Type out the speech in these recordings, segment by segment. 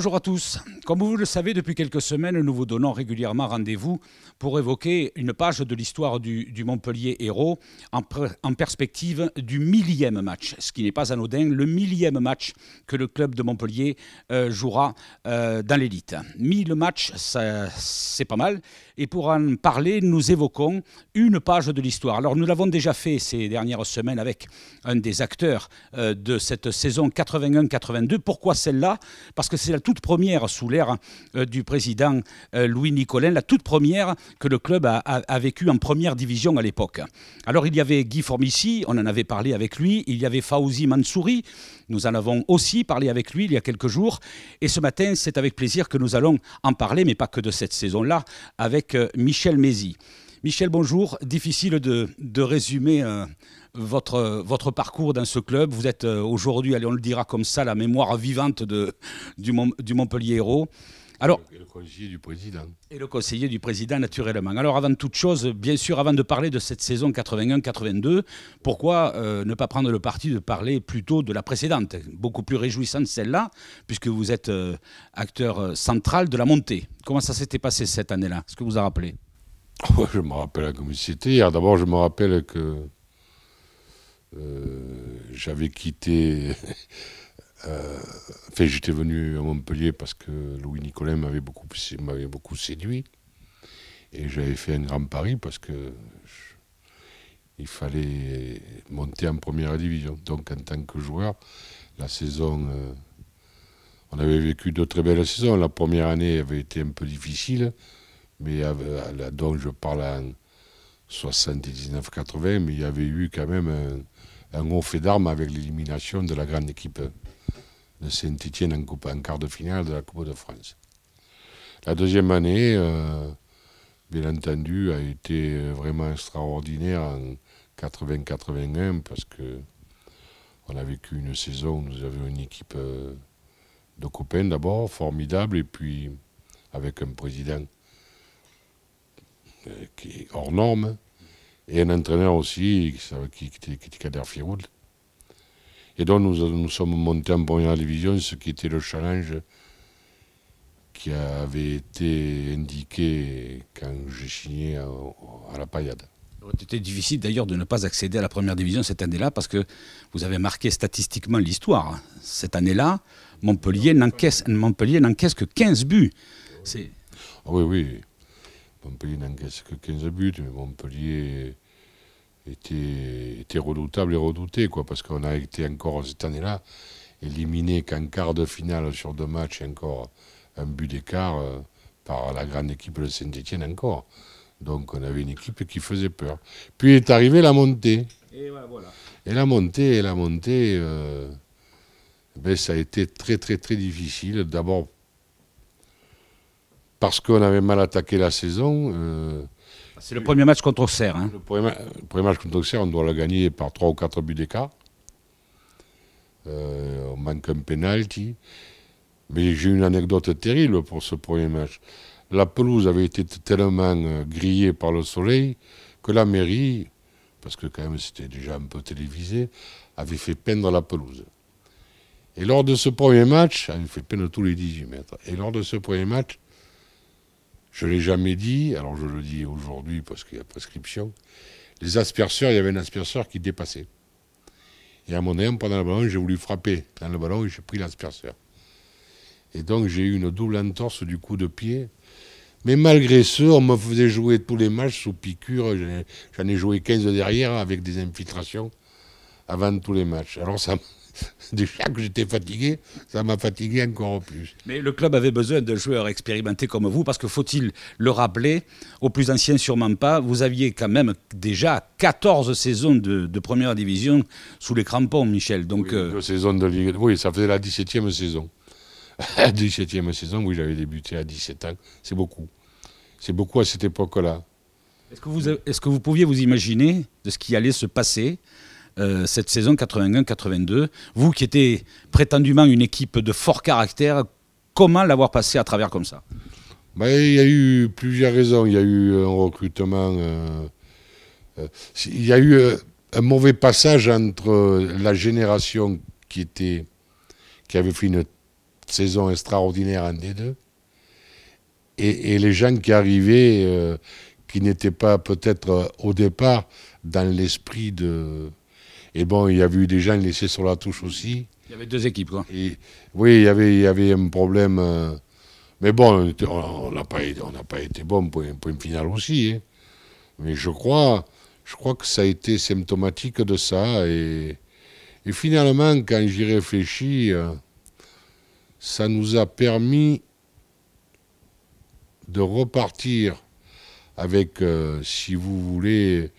Bonjour à tous. Comme vous le savez, depuis quelques semaines, nous vous donnons régulièrement rendez-vous pour évoquer une page de l'histoire du, Montpellier Hérault en, perspective du millième match, ce qui n'est pas anodin, le millième match que le club de Montpellier euh, jouera euh, dans l'élite. Mille matchs, c'est pas mal, et pour en parler, nous évoquons une page de l'histoire. Alors nous l'avons déjà fait ces dernières semaines avec un des acteurs euh, de cette saison 81-82. Pourquoi celle-là Parce que c'est la toute première sous l'ère euh, du président euh, Louis Nicolin, la toute première que le club a, a, vécue en première division à l'époque. Alors il y avait Guy Formici, on en avait parlé avec lui, il y avait Faouzi Mansouri, nous en avons aussi parlé avec lui il y a quelques jours, et ce matin c'est avec plaisir que nous allons en parler, mais pas que de cette saison-là, avec euh, Michel Mézy. Michel, bonjour. Difficile de, résumer euh, votre, parcours dans ce club. Vous êtes euh, aujourd'hui, on le dira comme ça, la mémoire vivante du, du Montpellier héros et le conseiller du président. Et le conseiller du président, naturellement. Alors, avant toute chose, bien sûr, avant de parler de cette saison 81-82, pourquoi euh, ne pas prendre le parti de parler plutôt de la précédente, beaucoup plus réjouissante celle-là, puisque vous êtes euh, acteur euh, central de la montée. Comment ça s'était passé cette année-là ce que vous en rappelez Je me rappelle comme c'était. D'abord, je me rappelle que j'avais quitté. Euh, j'étais venu à Montpellier parce que Louis nicolas m'avait beaucoup, m'avait beaucoup séduit. Et j'avais fait un grand pari parce que il fallait monter en première division. Donc en tant que joueur, la saison, euh, on avait vécu de très belles saisons. La première année avait été un peu difficile, mais donc je parle en 79-80, mais il y avait eu quand même un, gros fait d'armes avec l'élimination de la grande équipe de saint etienne en, quart de finale de la Coupe de France. La deuxième année, euh, bien entendu, a été vraiment extraordinaire en 80-81 parce qu'on a vécu une saison où nous avions une équipe euh, de copains d'abord, formidable, et puis avec un président euh, qui est hors norme, et un entraîneur aussi, qui, était, qui était Kader Firoud, et donc nous, sommes montés en première division, ce qui était le challenge qui avait été indiqué quand j'ai signé à, à la Payade. C'était difficile d'ailleurs de ne pas accéder à la première division cette année-là parce que vous avez marqué statistiquement l'histoire. Cette année-là, Montpellier n'encaisse, Montpellier que 15 buts. C'est... Ah oui, oui. Montpellier n'encaisse que 15 buts, mais Montpellier était, redoutable et redouté, quoi, parce qu'on a été encore cette année-là éliminé qu'en quart de finale sur deux matchs, encore un but d'écart euh, par la grande équipe de Saint-Etienne encore. Donc on avait une équipe qui faisait peur. Puis est arrivée la montée. Et, la montée, et la montée, euh, ben, ça a été très très très difficile. D'abord parce qu'on avait mal attaqué la saison. Euh, c'est le premier match contre Auxerre. Hein. Le, premier, match contre Auxerre, on doit le gagner par 3 ou 4 buts d'écart. Euh, on manque un penalty. Mais j'ai une anecdote terrible pour ce premier match. La pelouse avait été tellement euh, grillée par le soleil que la mairie, parce que quand même c'était déjà un peu télévisé, avait fait peindre la pelouse. Et lors de ce premier match, elle fait peindre tous les 18 mètres. Et lors de ce premier match, je ne l'ai jamais dit, alors je le dis aujourd'hui parce qu'il y a prescription. Les asperseurs, il y avait un asperseur qui dépassait. Et à mon avis, pendant le ballon, j'ai voulu frapper dans le ballon et j'ai pris l'asperseur. Et donc j'ai eu une double entorse du coup de pied. Mais malgré ce, on me faisait jouer tous les matchs sous piqûre. J'en ai joué 15 derrière avec des infiltrations avant tous les matchs. Alors ça, Déjà que j'étais fatigué, ça m'a fatigué encore plus. Mais le club avait besoin de joueurs expérimentés comme vous, parce que faut-il le rappeler, au plus ancien sûrement pas, vous aviez quand même déjà 14 saisons de, première division sous les crampons, Michel. Donc, oui, euh, saisons de Ligue. Oui, ça faisait la 17e saison. la 17e saison, oui, j'avais débuté à 17 ans. C'est beaucoup. C'est beaucoup à cette époque-là. Est-ce que, vous, est -ce que vous pouviez vous imaginer de ce qui allait se passer euh, cette saison 81-82. Vous qui étiez prétendument une équipe de fort caractère, comment l'avoir passé à travers comme ça ben, Il y a eu plusieurs raisons. Il y a eu un recrutement. Euh, euh, il y a eu un mauvais passage entre la génération qui, était, qui avait fait une saison extraordinaire en D2 et, les gens qui arrivaient, qui n'étaient pas peut-être au départ dans l'esprit de, et bon, il y avait eu des gens laissés sur la touche aussi. Il y avait deux équipes, quoi. oui, il y, avait, il y avait un problème. Euh, mais bon, on n'a pas, été, bon pour, une finale aussi. Hein. Mais je crois, je crois que ça a été symptomatique de ça. Et, finalement, quand j'y réfléchis, euh, ça nous a permis de repartir avec, euh, si vous voulez,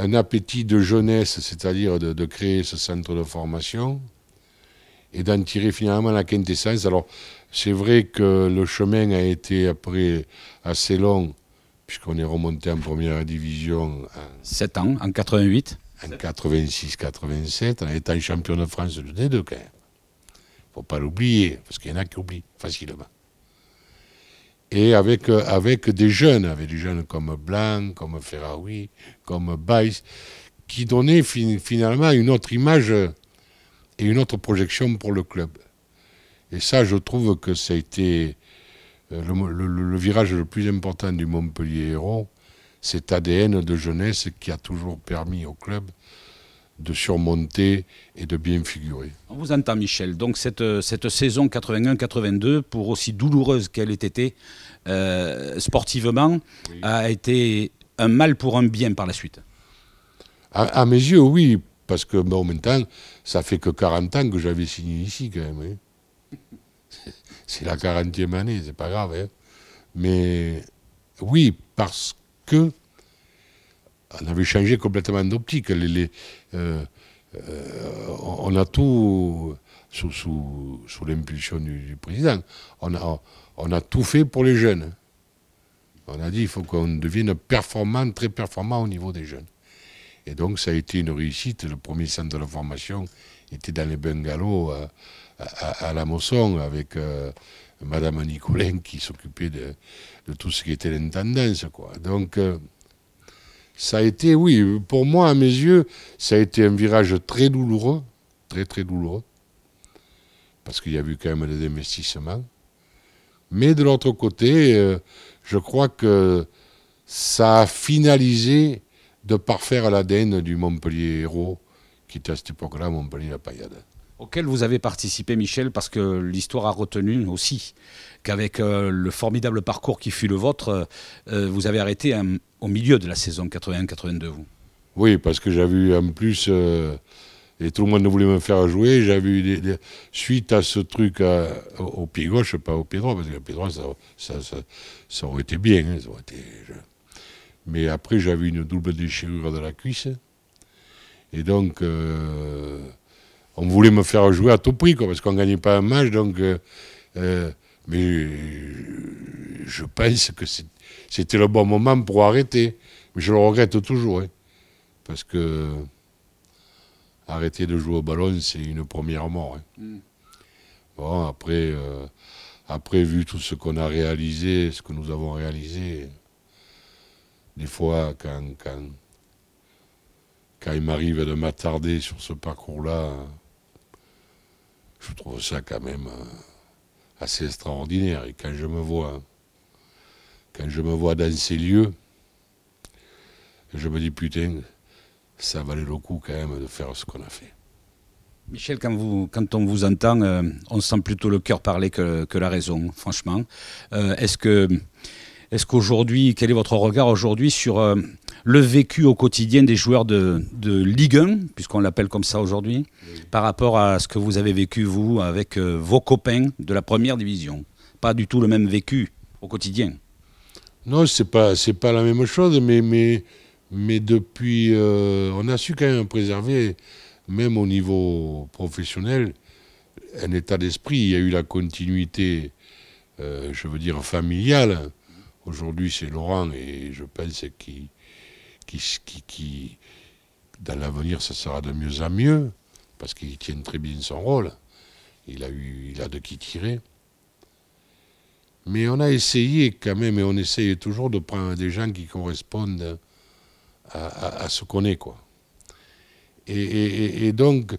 un appétit de jeunesse, c'est-à-dire de, créer ce centre de formation et d'en tirer finalement la quintessence. Alors, c'est vrai que le chemin a été après assez long, puisqu'on est remonté en première division. En 7 ans, en 88 En 86-87, en étant champion de France de D2 quand même. Il ne faut pas l'oublier, parce qu'il y en a qui oublient facilement et avec, euh, avec des jeunes, avec des jeunes comme Blanc, comme Ferraoui, comme Baïs, qui donnaient finalement une autre image et une autre projection pour le club. Et ça, je trouve que ça a été euh, le, virage le plus important du Montpellier Héros, cet ADN de jeunesse qui a toujours permis au club de surmonter et de bien figurer. On vous entend Michel, donc cette, cette saison 81-82, pour aussi douloureuse qu'elle ait été euh, sportivement, a été un mal pour un bien par la suite à, mes yeux, oui, parce que même temps, ça fait que 40 ans que j'avais signé ici quand même. Hein. C'est la 40e année, c'est pas grave. Hein. Mais oui, parce que on avait changé complètement d'optique. Euh, euh, on a tout, sous, sous, l'impulsion du, président, on a, tout fait pour les jeunes. On a dit qu'il faut qu'on devienne performant, très performant au niveau des jeunes. Et donc ça a été une réussite. Le premier centre de formation était dans les bungalows à, la Mosson avec euh, Madame Nicolin qui s'occupait de, tout ce qui était l'intendance. Donc ça a été, oui, pour moi, à mes yeux, ça a été un virage très douloureux, très très douloureux, parce qu'il y a eu quand même des investissements. Mais de l'autre côté, euh, je crois que ça a finalisé de parfaire l'ADN du montpellier Héros, qui était à cette époque-là Montpellier-La Paillade auquel vous avez participé, Michel, parce que l'histoire a retenu aussi qu'avec euh, le formidable parcours qui fut le vôtre, euh, euh, vous avez arrêté au milieu de la saison 81-82, vous. Oui, parce que j'avais eu en plus, et tout le monde ne voulait me faire jouer, j'avais eu, des, suite à ce truc au, pied gauche, pas au pied droit, parce que le pied droit, ça, aurait été bien. Hein, mais après, j'avais une double déchirure de la cuisse. Et donc, on voulait me faire jouer à tout prix, parce qu'on ne gagnait pas un match. Donc, euh, euh, mais je pense que c'était le bon moment pour arrêter. Mais je le regrette toujours, hein, parce que arrêter de jouer au ballon, c'est une première mort. Hein. Mm. Bon, après, euh, après, vu tout ce qu'on a réalisé, ce que nous avons réalisé, des fois, quand, quand il m'arrive de m'attarder sur ce parcours-là, je trouve ça quand même euh, assez extraordinaire. Et quand je me vois, quand je me vois dans ces lieux, je me dis putain, ça valait le coup quand même de faire ce qu'on a fait. Michel, quand, on vous entend, euh, on sent plutôt le cœur parler que, la raison, franchement. Euh, est-ce que est-ce qu'aujourd'hui, quel est votre regard aujourd'hui sur euh, le vécu au quotidien des joueurs de, Ligue 1, puisqu'on l'appelle comme ça aujourd'hui, par rapport à ce que vous avez vécu, vous, avec euh, vos copains de la première division Pas du tout le même vécu au quotidien. Non, ce n'est pas, pas la même chose, mais, mais, depuis, euh, on a su quand même préserver, même au niveau professionnel, un état d'esprit. Il y a eu la continuité, je veux dire, familiale. Aujourd'hui, c'est Laurent et je pense que dans l'avenir, ça sera de mieux en mieux parce qu'il tient très bien son rôle. Il a, eu, il a de qui tirer. Mais on a essayé quand même, et on essaye toujours de prendre des gens qui correspondent à, ce qu'on est. Quoi. et donc,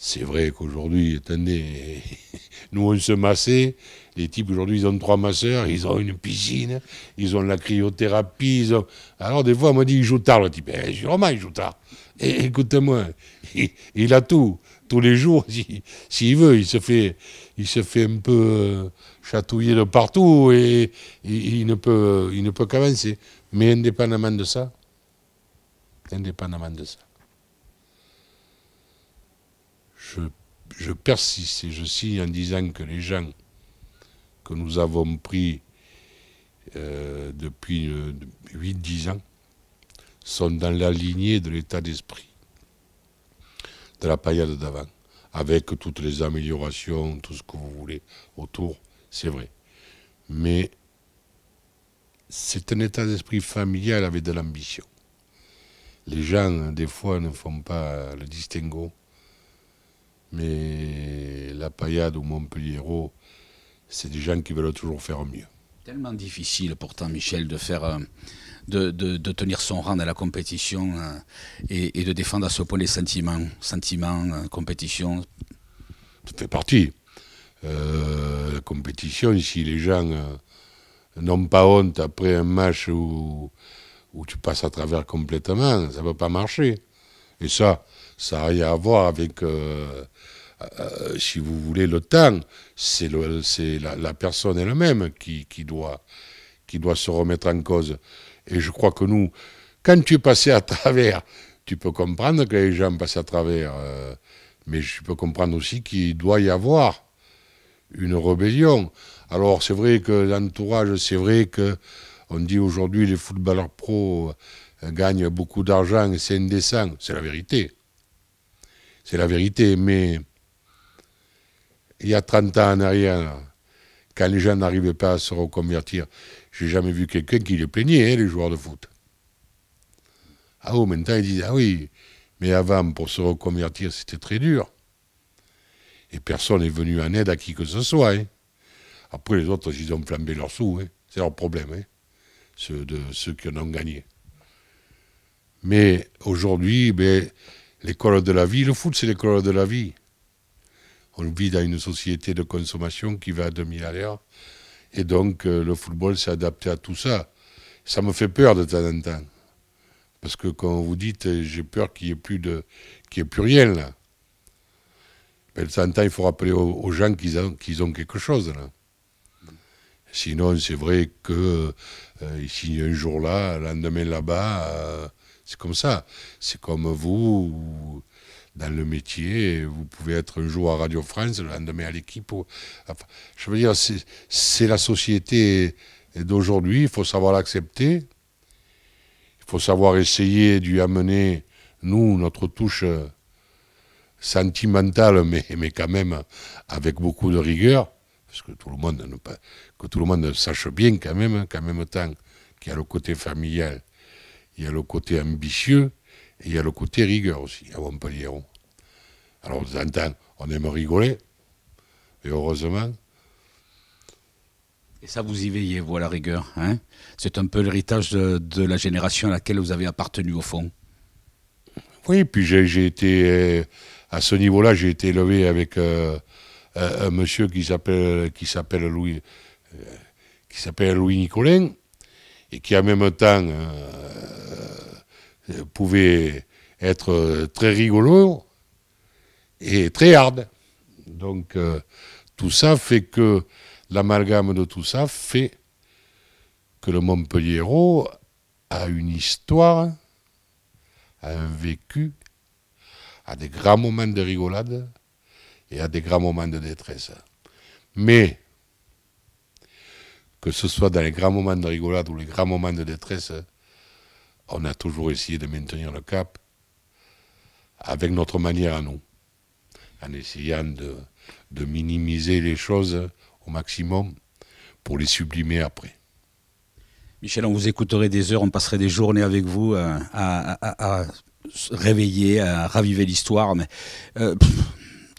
c'est vrai qu'aujourd'hui, attendez, nous on se massait, les types aujourd'hui ils ont trois masseurs, ils ont une piscine, ils ont la cryothérapie, Alors des fois on dit il joue tard le type, eh, sûrement il joue tard. Eh, écoutez-moi, il, a tout, tous les jours, s'il veut, il se fait il se fait un peu euh, chatouiller de partout et, il ne peut il ne peut qu'avancer. Mais indépendamment de ça, indépendamment de ça je, persiste et je signe en disant que les gens que nous avons pris euh, depuis 8-10 euh, ans sont dans la lignée de l'état d'esprit de la paillade d'avant, avec toutes les améliorations, tout ce que vous voulez autour, c'est vrai. Mais c'est un état d'esprit familial avec de l'ambition. Les gens, des fois, ne font pas le distinguo mais la paillade ou Montpellier, c'est des gens qui veulent toujours faire mieux. Tellement difficile pourtant, Michel, de faire. Euh, de, de, tenir son rang dans la compétition euh, et, de défendre à ce point les sentiments, sentiments, euh, compétition. Ça fait partie. la compétition, si les gens n'ont pas honte après un match où, où tu passes à travers complètement, ça ne va pas marcher. Et ça, ça n'a rien à voir avec, euh, euh, si vous voulez, le temps. C'est la, la, personne elle-même qui, doit, qui doit se remettre en cause. Et je crois que nous, quand tu es passé à travers, tu peux comprendre que les gens passent à travers, euh, mais je peux comprendre aussi qu'il doit y avoir une rébellion. Alors c'est vrai que l'entourage, c'est vrai que on dit aujourd'hui les footballeurs pros gagnent beaucoup d'argent et c'est indécent, c'est la vérité. C'est la vérité, mais il y a 30 ans en arrière, quand les gens n'arrivaient pas à se reconvertir, j'ai jamais vu quelqu'un qui les plaignait, hein, les joueurs de foot. Ah oui, maintenant ils disent, ah oui, mais avant, pour se reconvertir, c'était très dur. Et personne n'est venu en aide à qui que ce soit. Hein. Après, les autres, ils ont flambé leurs sous. Hein. C'est leur problème, ceux, de, ceux qui en ont gagné. Mais aujourd'hui, ben, les de la vie. Le foot, c'est les couleurs de la vie. On vit dans une société de consommation qui va à 2000 à l'heure. Et donc, euh, le football s'est adapté à tout ça. Ça me fait peur de temps en temps. Parce que quand vous dites, euh, j'ai peur qu'il n'y ait, plus de, qu'il ait plus rien, là. Mais ben, de temps en temps, il faut rappeler aux, gens qu'ils ont, qu'ils ont quelque chose, là. Sinon, c'est vrai que euh, un jour là, le lendemain là-bas. C'est comme ça. C'est comme vous, dans le métier, vous pouvez être un jour à Radio France, le lendemain à l'équipe. Je veux dire, c'est la société d'aujourd'hui, il faut savoir l'accepter. Il faut savoir essayer d'y amener, nous, notre touche sentimentale, mais, mais quand même avec beaucoup de rigueur, parce que tout le monde, que tout le monde sache bien quand même, hein, quand même temps qu'il y a le côté familial, il y a le côté ambitieux et il y a le côté rigueur aussi à Montpellier. Alors, de temps on aime rigoler, et heureusement. Et ça, vous y veillez, vous, à la rigueur. Hein C'est un peu l'héritage de, la génération à laquelle vous avez appartenu, au fond. Oui, puis j'ai été. Euh, à ce niveau-là, j'ai été élevé avec euh, un, monsieur qui s'appelle Louis, euh, qui s'appelle Louis Nicolin, et qui en même temps euh, pouvait être euh, très rigolo et très hard. Donc euh, tout ça fait que l'amalgame de tout ça fait que le montpellierro a une histoire, a un vécu, a des grands moments de rigolade et a des grands moments de détresse. Mais que ce soit dans les grands moments de rigolade ou les grands moments de détresse, on a toujours essayé de maintenir le cap avec notre manière à nous, en essayant de, minimiser les choses au maximum pour les sublimer après. Michel, on vous écouterait des heures, on passerait des journées avec vous euh, à, réveiller, à raviver l'histoire. Mais euh,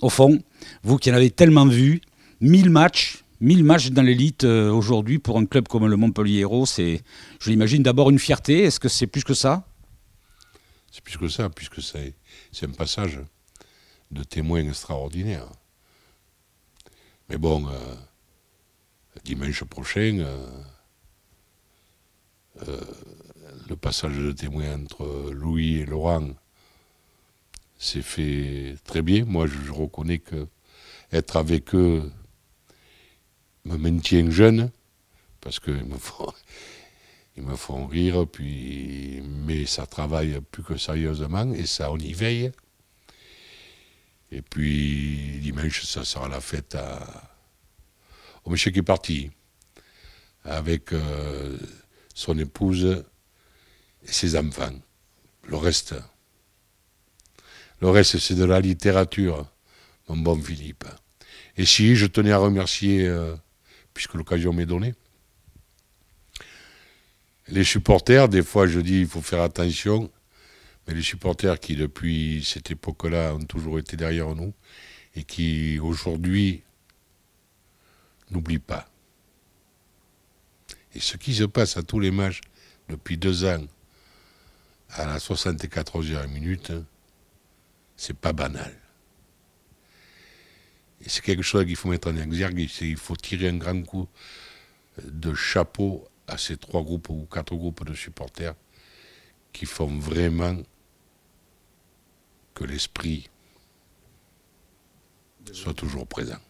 au fond, vous qui en avez tellement vu, mille matchs, 1000 matchs dans l'élite euh, aujourd'hui pour un club comme le Montpellier héros c'est, je l'imagine, d'abord une fierté. Est-ce que c'est plus que ça C'est plus que ça, puisque c'est, un passage de témoin extraordinaire. Mais bon, euh, dimanche prochain, euh, le passage de témoin entre Louis et Laurent s'est fait très bien. Moi, je, je reconnais que être avec eux me maintiens jeune, parce qu'ils me, font, me font rire, puis, mais ça travaille plus que sérieusement, et ça, on y veille. Et puis, dimanche, ça sera la fête à, au monsieur qui est parti, avec euh, son épouse et ses enfants. Le reste, le reste, c'est de la littérature, mon bon Philippe. Et si je tenais à remercier... Euh, puisque l'occasion m'est donnée. Les supporters, des fois je dis il faut faire attention, mais les supporters qui depuis cette époque-là ont toujours été derrière nous et qui aujourd'hui n'oublient pas. Et ce qui se passe à tous les matchs depuis deux ans, à la 74e minute, hein, c'est pas banal c'est quelque chose qu'il faut mettre en exergue. Il faut tirer un grand coup de chapeau à ces trois groupes ou quatre groupes de supporters qui font vraiment que l'esprit soit toujours présent.